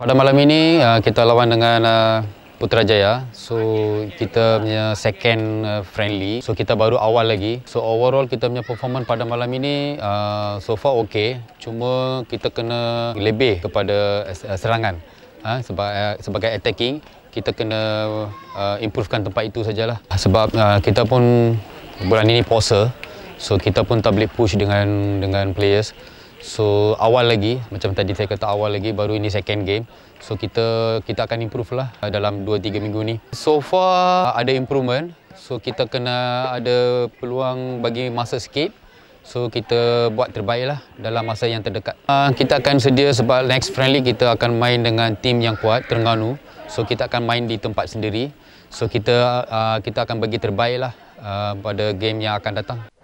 Pada malam ini uh, kita lawan dengan uh, Putrajaya. So kita punya second uh, friendly. So kita baru awal lagi. So overall kita punya performance pada malam ini so far okey. Cuma kita kena lebih kepada serangan. Ha, sebagai attacking kita kena improvekan tempat itu sajalah. Sebab kita pun bulan ini puasa. So kita pun tak boleh push dengan dengan players. So awal lagi macam tadi saya kata awal lagi baru ini second game. So kita kita akan improve lah uh, dalam 2 3 minggu ni. So far ada improvement. So kita kena ada peluang bagi masa sikit. So kita buat terbaik lah dalam masa yang terdekat. Uh, kita akan sedia sebab next friendly kita akan main dengan tim yang kuat Terengganu. So kita akan main di tempat sendiri. So kita uh, kita akan bagi terbaik lah pada game yang akan datang.